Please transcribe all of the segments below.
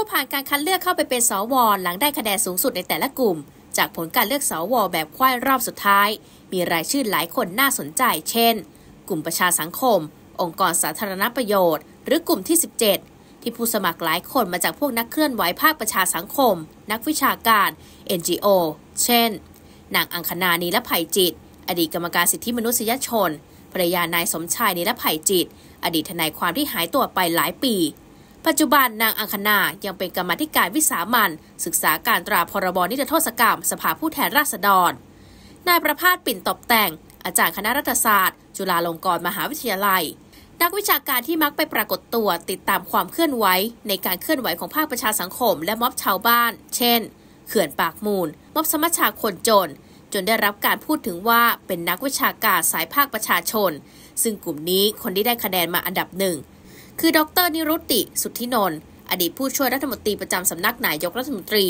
ผู้ผ่านการคัดเลือกเข้าไปเป็นสว หลังได้คะแนนสูงสุดในแต่ละกลุ่ม จากผลการเลือกสวแบบควายรอบสุดท้าย มีรายชื่อหลายคนน่าสนใจเช่น กลุ่มประชาสังคม องค์กรสาธารณประโยชน์ หรือกลุ่มที่ 17 ที่ผู้สมัครหลายคนมาจากพวกนักเคลื่อนไหวภาคประชาสังคม นักวิชาการ NGO เช่นนางอังคณานีละไผ่จิต อดีตกรรมการสิทธิมนุษยชนภรรยานายสมชายนีละไผ่จิต อดีตทนายความที่หายตัวไปหลายปีปัจจุบันนางอังคณา ยังเป็นกรรมธิการวิสามันศึกษาการตราพรบนิรโทษกรรม สภาผู้แทนราษฎรนายประภาสปิ่นตบแต่ง อาจารย์คณะรัฐศาสตร์ จุฬาลงกรณ์มหาวิทยาลัย นักวิชาการที่มักไปปรากฏตัวติดตามความเคลื่อนไหวในการเคลื่อนไหวของภาคประชาสังคม และม็อบชาวบ้าน เช่นเขื่อนปากมูลม็อบสมัชชาคนจน จนได้รับการพูดถึงว่าเป็นนักวิชาการสายภาคประชาชน ซึ่งกลุ่มนี้คนที่ได้คะแนนมาอันดับหนึ่งคือ ดรนิรุตติ สุทธินนท์ อดีตผู้ช่วยรัฐมนตรีประจำสำนักนายกรัฐมนตรี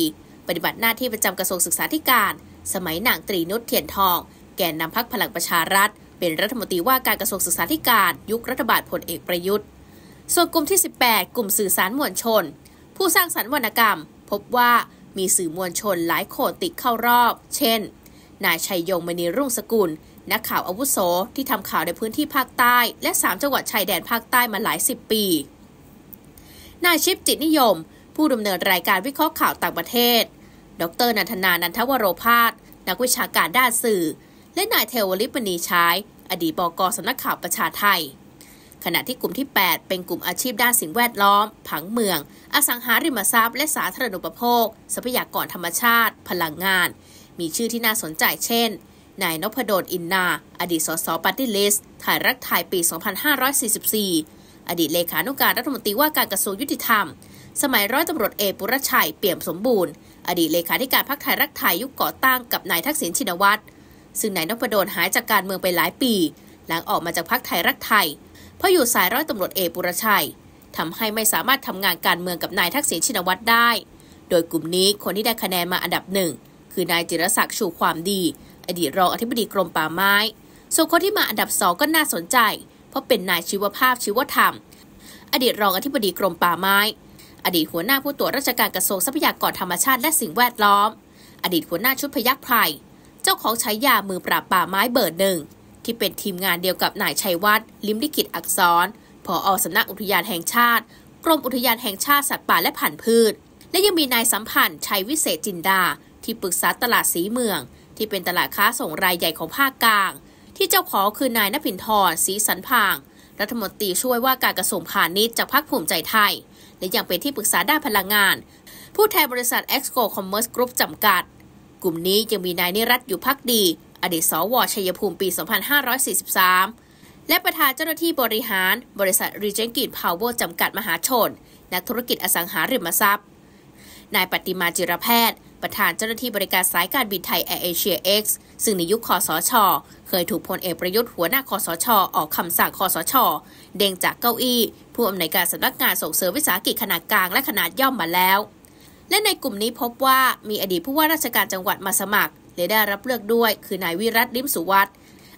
ปฏิบัติหน้าที่ประจำกระทรวงศึกษาธิการ สมัยนางตรีนุชเทียนทอง แกนนำพักพลังประชารัฐ เป็นรัฐมนตรีว่าการกระทรวงศึกษาธิการ ยุครัฐบาลพลเอกประยุทธ์ ส่วนกลุ่มที่ 18 กลุ่มสื่อสารมวลชน ผู้สร้างสรรค์วรรณกรรม พบว่ามีสื่อมวลชนหลายโขติดเข้ารอบ เช่นนายชัยยงมณีรุ่งสกุล นักข่าวอาวุโส ที่ทำข่าวในพื้นที่ภาคใต้ และ 3 จังหวัดชายแดนภาคใต้มาหลาย 10 ปี นายชิปจิตนิยม ผู้ดำเนินรายการวิเคราะห์ข่าวต่างประเทศ ดรนันทนานันทวโรพาสนักวิชาการด้านสื่อ และนายเทวลิปณีชายอดีตบกสำนักข่าวประชาไทย ขณะที่กลุ่มที่ 8 เป็นกลุ่มอาชีพด้านสิ่งแวดล้อม ผังเมือง อสังหาริมทรัพย์ และสาธารณูปโภค ทรัพยากรธรรมชาติ พลังงานมีชื่อที่น่าสนใจเช่น นายนพดลอินนา อดีตสสปาร์ตี้ลิสต์ถ่ายรักถ่ายปี 2544 อดีตเลขานุการรัฐมนตรีว่าการกระทรวงยุติธรรม สมัยร้อยตำรวจเอกปุรชัยเปี่ยมสมบูรณ์ อดีตเลขาธิการพรรคไทยรักไทยยุคก่อตั้งกับนายทักษิณชินวัตร ซึ่งนายนพดลหายจากการเมืองไปหลายปี หลังออกมาจากพรรคไทยรักไทยเพราะอยู่สายร้อยตำรวจเอกปุรชัยทำให้ไม่สามารถทำงานการเมืองกับนายทักษิณชินวัตรได้ โดยกลุ่มนี้คนที่ได้คะแนนมาอันดับหนึ่งคือนายจิรศักดิ์ชูความดีอดีตรองอธิบดีกรมป่าไม้ส่วนคนที่มาอันดับสองก็น่าสนใจ เพราะเป็นนายชีวภาพชีวธรรมอดีตรองอธิบดีกรมป่าไม้ อดีตหัวหน้าผู้ตรวจราชการกระทรวงทรัพยากรธรรมชาติและสิ่งแวดล้อม อดีตหัวหน้าชุดพยักไพรเจ้าของฉายามือปราบป่าไม้เบอร์หนึ่งที่เป็นทีมงานเดียวกับนายชัยวัฒน์ลิมลิกิตอักษรผออสำนักอุทยานแห่งชาติกรมอุทยานแห่งชาติสัตว์ป่าและพันธุ์พืช และยังมีนายสัมพันธ์ชัยวิเศษจินดาที่ปรึกษาตลาดสีเมือง ที่เป็นตลาดค้าส่งรายใหญ่ของภาคกลาง ที่เจ้าของคือ นายนภินทรศรีสันพาง รัฐมนตรีช่วยว่าการกระทรวงพาณิชย์จากพรรคภูมิใจไทย และยังเป็นที่ปรึกษาด้านพลังงาน ผู้แทนบริษัท e x กคอมเมอร์สกรุ๊ปจำกัด กลุ่มนี้ยังมีนายนิรัตอยู่พักดี อดีต สวชัยภูมิปี 2543และประธานเจ้าหน้าที่บริหาร บริษัทรีเจนกิตพาวเวอร์จำกัดมหาชนนักธุรกิจอสังหาริมทรัพย์นายปฏิมาจิรแพทย์ประธานเจ้าหน้าที่บริการสายการบินไทยแอร์เอเชียเอ็กซ์ซึ่งในยุคคอสช เคยถูกพลเอกประยุทธ์หัวหน้าคอสช ออกคำสั่งคอสช เด้งจากเก้าอี้ผู้อำนวยการสำนักงานส่งเสริมวิสาหกิจขนาดกลางและขนาดย่อมมาแล้ว และในกลุ่มนี้พบว่ามีอดีตผู้ว่าราชการจังหวัดมาสมัคร และได้รับเลือกด้วย คือนายวิรัติลิมสุวัต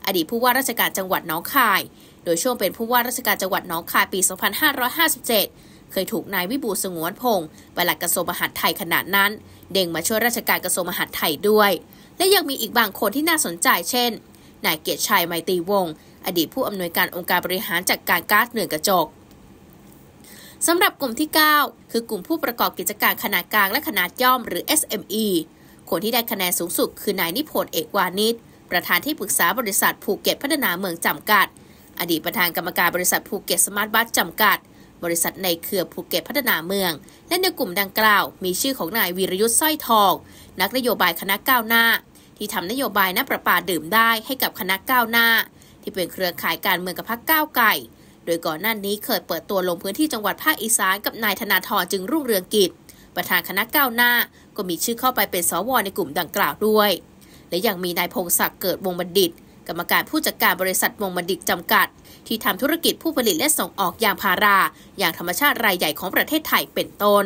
อดีตผู้ว่าราชการจังหวัดน้องคาย โดยช่วงเป็นผู้ว่าราชการจังหวัดน้องคายปี 2557เคยถูกนายวิบูสงวนพงศ์ปลัดกระทรวงมหาดไทยขณะนั้น เด้งมาช่วยราชการกระทรวงมหาดไทยด้วย และยังมีอีกบางคนที่น่าสนใจเช่น นายเกียรติชัยไมตรีวงศ์อดีตผู้อำนวยการองค์การบริหารจัดกการก๊าซเหนือกระจกสำหรับกลุ่มที่ 9 คือกลุ่มผู้ประกอบกิจการขนาดกลางและขนาดย่อมหรือ SME คนที่ได้คะแนนสูงสุดคือนายนิพนธ์เอกวานิชประธานที่ปรึกษาบริษัท ภูเก็ตพัฒนาเมืองจำกัด อดีตประธานกรรมการบริษัทภูเก็ตสมาร์ทบัสจำกัดบริษัทในเครือภูเก็ตพัฒนาเมือง และในกลุ่มดังกล่าวมีชื่อของนายวีรยุทธ์สร้อยทองนักนโยบายคณะก้าวหน้า ที่ทำนโยบายน้ำประปาดื่มได้ให้กับคณะก้าวหน้า ที่เป็นเครือข่ายการเมืองกับพรรคก้าวไก่ โดยก่อนหน้านี้เคยเปิดตัวลงพื้นที่จังหวัดภาคอีสานกับนายธนาธรจึงรุ่งเรืองกิจประธานคณะก้าวหน้าก็มีชื่อเข้าไปเป็นสวในกลุ่มดังกล่าวด้วย และยังมีนายพงศักดิ์เกิดวงบัณฑิตกรรมการผู้จัดการบริษัทวงบัณฑิตจำกัด ที่ทำธุรกิจผู้ผลิตและส่งออกยางพารา อย่างธรรมชาติรายใหญ่ของประเทศไทยเป็นต้น